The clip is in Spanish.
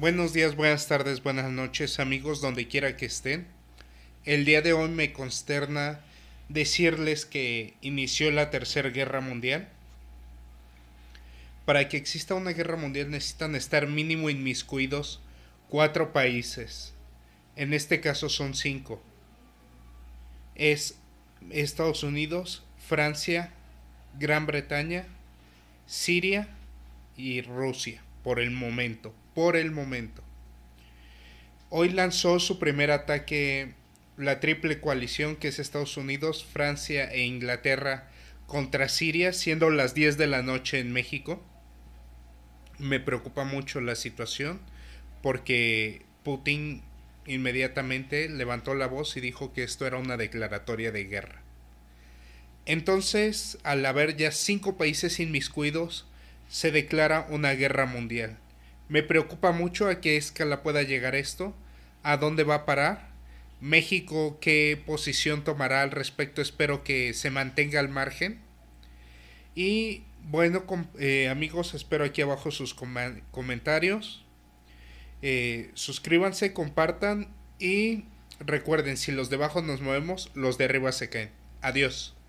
Buenos días, buenas tardes, buenas noches, amigos, donde quiera que estén. El día de hoy me consterna decirles que inició la Tercera Guerra Mundial. Para que exista una guerra mundial necesitan estar mínimo inmiscuidos cuatro países. En este caso son cinco. Es Estados Unidos, Francia, Gran Bretaña, Siria y Rusia por el momento, por el momento. Hoy lanzó su primer ataque la triple coalición que es Estados Unidos, Francia e Inglaterra contra Siria, siendo las 10 de la noche en México. Me preocupa mucho la situación porque Putin inmediatamente levantó la voz y dijo que esto era una declaratoria de guerra. Entonces, al haber ya cinco países inmiscuidos, se declara una guerra mundial. Me preocupa mucho a qué escala pueda llegar esto, a dónde va a parar. México, qué posición tomará al respecto, espero que se mantenga al margen. Y bueno, eh, amigos, espero aquí abajo sus comentarios. Eh, suscríbanse, compartan y recuerden, si los de abajo nos movemos, los de arriba se caen. Adiós.